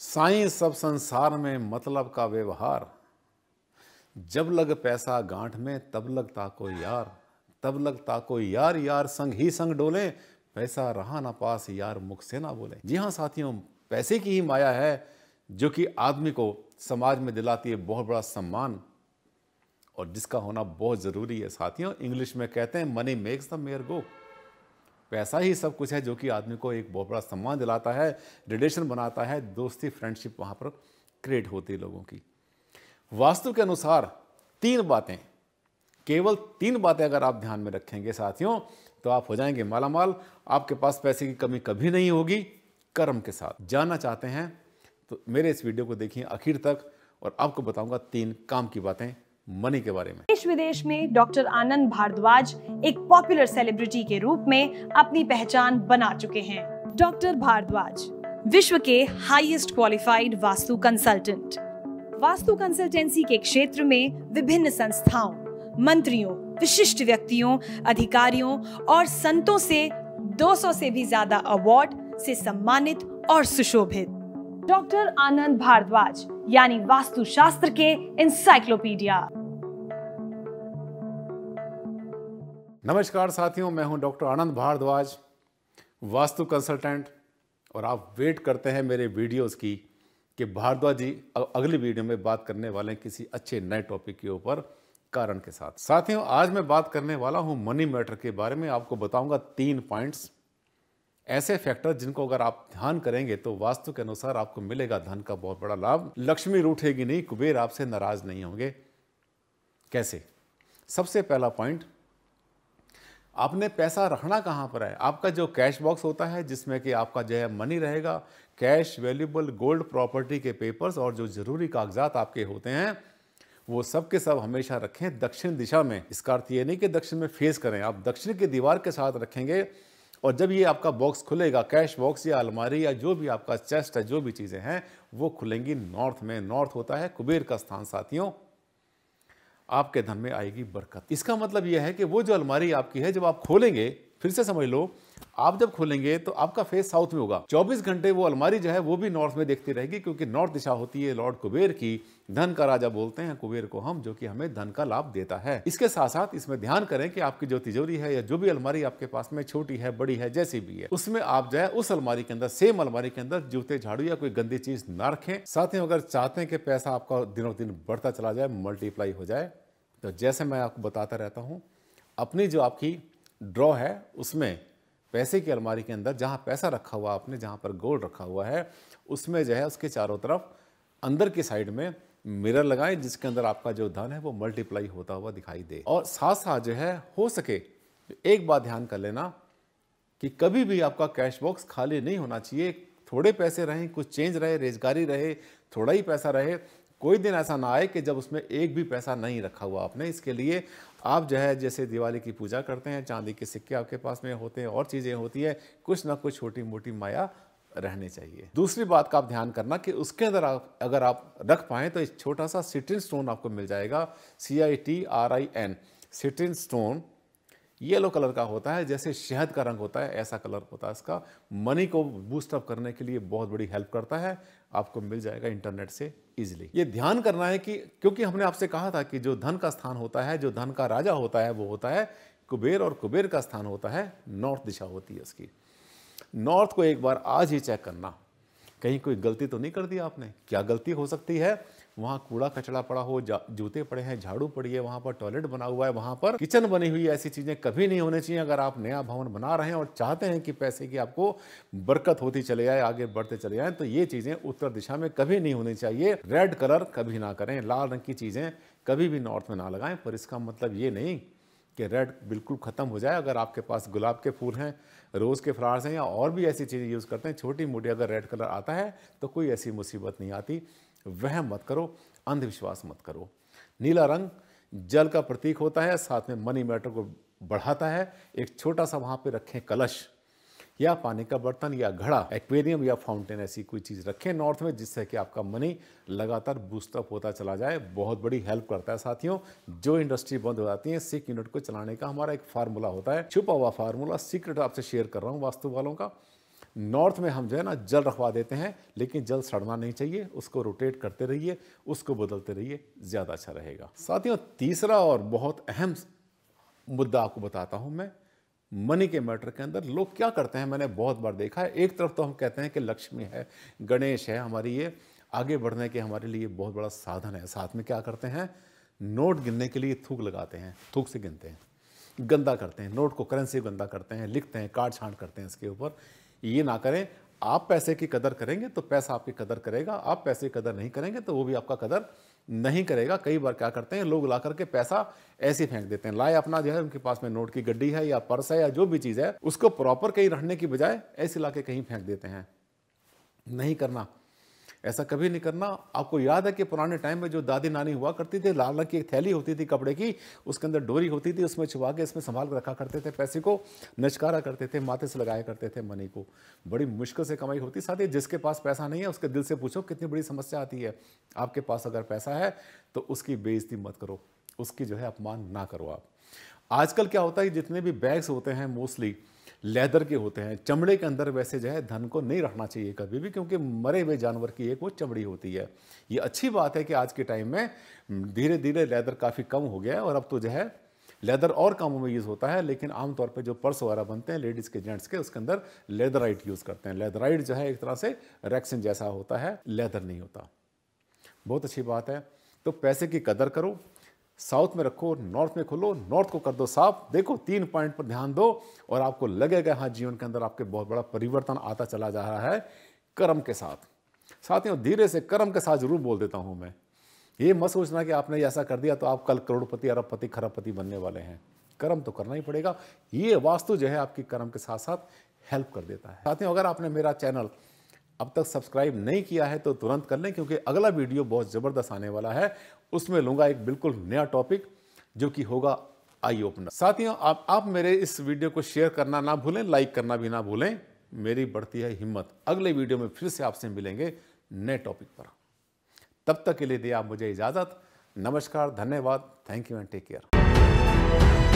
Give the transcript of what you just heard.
साईं सब संसार में मतलब का व्यवहार जब लग पैसा गांठ में तब लगता कोई यार तब लगता कोई यार यार संग ही संग डोले पैसा रहा ना पास यार मुख से ना बोले जी हाँ साथियों पैसे की ही माया है जो कि आदमी को समाज में दिलाती है बहुत बड़ा सम्मान और जिसका होना बहुत ज़रूरी है साथियों इंग्लिश में कहते हैं money makes the mare go तो ऐसा ही सब कुछ है जो कि आदमी को एक बहुत बड़ा सम्मान दिलाता है रिलेशन बनाता है दोस्ती फ्रेंडशिप वहाँ पर क्रिएट होती है लोगों की वास्तु के अनुसार तीन बातें केवल तीन बातें अगर आप ध्यान में रखेंगे साथियों तो आप हो जाएंगे मालामाल आपके पास पैसे की कमी कभी नहीं होगी कर्म के साथ जानना चाहते हैं तो मेरे इस वीडियो को देखिए आखिर तक और आपको बताऊंगा तीन काम की बातें मनी के बारे में देश विदेश में डॉक्टर आनंद भारद्वाज एक पॉपुलर सेलिब्रिटी के रूप में अपनी पहचान बना चुके हैं डॉक्टर भारद्वाज विश्व के highest qualified vastu consultant vastu consultancy के क्षेत्र में विभिन्न संस्थाओं मंत्रियों विशिष्ट व्यक्तियों अधिकारियों और संतों से 200 से भी ज्यादा अवार्ड से सम्मानित और सुशोभित डॉक्टर आनंद भारद्वाज यानी वास्तुशास्त्र के इंसाइक्लोपीडिया नमस्कार साथियों मैं हूं डॉक्टर आनंद भारद्वाज वास्तु कंसल्टेंट और आप वेट करते हैं मेरे वीडियोस की कि भारद्वाज जी अगली वीडियो में बात करने वाले हैं किसी अच्छे नए टॉपिक के ऊपर कारण के साथ साथियों आज मैं बात करने वाला हूं मनी मैटर के बारे में आपको बताऊंगा तीन पॉइंट्स ऐसे फैक्टर जिनको अगर आप ध्यान करेंगे तो वास्तु के अनुसार आपको मिलेगा धन का बहुत बड़ा लाभ लक्ष्मी रूठेगी नहीं कुबेर आपसे नाराज नहीं होंगे कैसे सबसे पहला पॉइंट आपने पैसा रखना कहाँ पर है आपका जो कैश बॉक्स होता है जिसमें कि आपका जो है मनी रहेगा कैश वैल्यूबल गोल्ड प्रॉपर्टी के पेपर्स और जो ज़रूरी कागजात आपके होते हैं वो सब के सब हमेशा रखें दक्षिण दिशा में इसका अर्थ ये नहीं कि दक्षिण में फेस करें आप दक्षिण की दीवार के साथ रखेंगे और जब ये आपका बॉक्स खुलेगा कैश बॉक्स या अलमारी या जो भी आपका चेस्ट है जो भी चीज़ें हैं वो खुलेंगी नॉर्थ में नॉर्थ होता है कुबेर का स्थान साथियों आपके धन में आएगी बरकत इसका मतलब यह है कि वो जो अलमारी आपकी है जब आप खोलेंगे फिर से समझ लो आप जब खोलेंगे तो आपका फेस साउथ में होगा 24 घंटे वो अलमारी जो है वो भी नॉर्थ में देखती रहेगी क्योंकि नॉर्थ दिशा होती है लॉर्ड कुबेर की धन का राजा बोलते हैं कुबेर को हम जो कि हमें धन का लाभ देता है इसके साथ साथ इसमें ध्यान करें कि आपकी जो तिजोरी है या जो भी अलमारी आपके पास में छोटी है बड़ी है जैसी भी है उसमें आप जो है उस अलमारी के अंदर सेम अलमारी के अंदर जूते झाड़ू या कोई गंदी चीज ना रखें साथ ही अगर चाहते हैं कि पैसा आपका दिनों दिन बढ़ता चला जाए मल्टीप्लाई हो जाए तो जैसे मैं आपको बताता रहता हूँ अपनी जो आपकी ड्रॉ है उसमें पैसे की अलमारी के अंदर जहाँ पैसा रखा हुआ आपने जहाँ पर गोल्ड रखा हुआ है उसमें जो है उसके चारों तरफ अंदर की साइड में मिरर लगाएं जिसके अंदर आपका जो धन है वो मल्टीप्लाई होता हुआ दिखाई दे और साथ साथ जो है हो सके तो एक बात ध्यान कर लेना कि कभी भी आपका कैश बॉक्स खाली नहीं होना चाहिए थोड़े पैसे रहें कुछ चेंज रहे रेजगारी रहे थोड़ा ही पैसा रहे कोई दिन ऐसा ना आए कि जब उसमें एक भी पैसा नहीं रखा हुआ आपने इसके लिए आप जो है जैसे दिवाली की पूजा करते हैं चांदी के सिक्के आपके पास में होते हैं और चीज़ें होती है कुछ ना कुछ छोटी मोटी माया रहनी चाहिए दूसरी बात का आप ध्यान करना कि उसके अंदर आप अगर आप रख पाएँ तो एक छोटा सा सिटिन स्टोन आपको मिल जाएगा C I T R I N citrine stone yellow colour का होता है जैसे शहद का रंग होता है ऐसा कलर होता है इसका मनी को बूस्टअप करने के लिए बहुत बड़ी हेल्प करता है आपको मिल जाएगा इंटरनेट से इजिली ये ध्यान करना है कि क्योंकि हमने आपसे कहा था कि जो धन का स्थान होता है जो धन का राजा होता है वो होता है कुबेर और कुबेर का स्थान होता है नॉर्थ दिशा होती है इसकी नॉर्थ को एक बार आज ही चेक करना कहीं कोई गलती तो नहीं कर दी आपने क्या गलती हो सकती है वहाँ कूड़ा कचड़ा पड़ा हो जूते पड़े हैं झाड़ू पड़ी है वहाँ पर टॉयलेट बना हुआ है वहाँ पर किचन बनी हुई है ऐसी चीज़ें कभी नहीं होनी चाहिए अगर आप नया भवन बना रहे हैं और चाहते हैं कि पैसे की आपको बरकत होती चले जाए आगे बढ़ते चले जाए तो ये चीज़ें उत्तर दिशा में कभी नहीं होनी चाहिए रेड कलर कभी ना करें लाल रंग की चीज़ें कभी भी नॉर्थ में ना लगाएं पर इसका मतलब ये नहीं कि रेड बिल्कुल ख़त्म हो जाए अगर आपके पास गुलाब के फूल हैं रोज़ के फ्लावर्स हैं या और भी ऐसी चीज़ें यूज़ करते हैं छोटी मोटी अगर रेड कलर आता है तो कोई ऐसी मुसीबत नहीं आती वह मत करो अंधविश्वास मत करो नीला रंग जल का प्रतीक होता है साथ में मनी मैटर को बढ़ाता है एक छोटा सा वहाँ पे रखें कलश या पानी का बर्तन या घड़ा एक्वेरियम या फाउंटेन ऐसी कोई चीज़ रखें नॉर्थ में जिससे कि आपका मनी लगातार बूस्टअप होता चला जाए बहुत बड़ी हेल्प करता है साथियों जो इंडस्ट्री बंद हो जाती है सिख यूनिट को चलाने का हमारा एक फार्मूला होता है छुपा हुआ फार्मूला सीक्रेट आपसे शेयर कर रहा हूँ वास्तु वालों का नॉर्थ में हम जो है ना जल रखवा देते हैं लेकिन जल सड़ना नहीं चाहिए उसको रोटेट करते रहिए उसको बदलते रहिए ज़्यादा अच्छा रहेगा साथियों तीसरा और बहुत अहम मुद्दा आपको बताता हूँ मैं मनी के मैटर के अंदर लोग क्या करते हैं मैंने बहुत बार देखा है एक तरफ तो हम कहते हैं कि लक्ष्मी है गणेश है हमारी ये आगे बढ़ने के हमारे लिए बहुत बड़ा साधन है साथ में क्या करते हैं नोट गिनने के लिए थूक लगाते हैं थूक से गिनते हैं गंदा करते हैं नोट को करेंसी गंदा करते हैं लिखते हैं काट छाँट करते हैं इसके ऊपर ये ना करें आप पैसे की कदर करेंगे तो पैसा आपकी कदर करेगा आप पैसे की कदर नहीं करेंगे तो वो भी आपका कदर नहीं करेगा कई बार क्या करते हैं लोग ला करके पैसा ऐसे फेंक देते हैं लाए अपना जो है उनके पास में नोट की गड्डी है या पर्स है या जो भी चीज़ है उसको प्रॉपर कहीं रहने की बजाय ऐसे ला कहीं फेंक देते हैं नहीं करना ऐसा कभी नहीं करना आपको याद है कि पुराने टाइम में जो दादी नानी हुआ करती थी लाल रंग की एक थैली होती थी कपड़े की उसके अंदर डोरी होती थी उसमें छुपा के इसमें संभाल कर रखा करते थे पैसे को नचकारा करते थे माथे से लगाया करते थे मनी को बड़ी मुश्किल से कमाई होती साथ ही जिसके पास पैसा नहीं है उसके दिल से पूछो कितनी बड़ी समस्या आती है आपके पास अगर पैसा है तो उसकी बेइज्जती मत करो उसकी जो है अपमान ना करो आप आजकल क्या होता है जितने भी बैग्स होते हैं मोस्टली लेदर के होते हैं चमड़े के अंदर वैसे जो है धन को नहीं रखना चाहिए कभी भी क्योंकि मरे हुए जानवर की एक वो चमड़ी होती है ये अच्छी बात है कि आज के टाइम में धीरे धीरे लेदर काफ़ी कम हो गया है और अब तो जो है लेदर और कामों में यूज़ होता है लेकिन आमतौर पर जो पर्स वगैरह बनते हैं लेडीज़ के जेंट्स के उसके अंदर लेदराइट यूज़ करते हैं लेदराइट जो है एक तरह से रैक्सिन जैसा होता है लेदर नहीं होता बहुत अच्छी बात है तो पैसे की कदर करो साउथ में रखो नॉर्थ में खोलो नॉर्थ को कर दो साफ देखो तीन पॉइंट पर ध्यान दो और आपको लगेगा हाँ जीवन के अंदर आपके बहुत बड़ा परिवर्तन आता चला जा रहा है कर्म के साथ साथियों धीरे से कर्म के साथ जरूर बोल देता हूं मैं ये मत सोचना कि आपने ऐसा कर दिया तो आप कल करोड़पति अरबपति खरबपति बनने वाले हैं कर्म तो करना ही पड़ेगा ये वास्तु जो है आपकी कर्म के साथ साथ हेल्प कर देता है साथियों अगर आपने मेरा चैनल अब तक सब्सक्राइब नहीं किया है तो तुरंत कर लें क्योंकि अगला वीडियो बहुत ज़बरदस्त आने वाला है उसमें लूंगा एक बिल्कुल नया टॉपिक जो कि होगा आई ओपनर साथियों आप आप मेरे इस वीडियो को शेयर करना ना भूलें लाइक करना भी ना भूलें मेरी बढ़ती है हिम्मत अगले वीडियो में फिर से आपसे मिलेंगे नए टॉपिक पर तब तक के लिए दिया आप मुझे इजाज़त नमस्कार धन्यवाद thank you and take care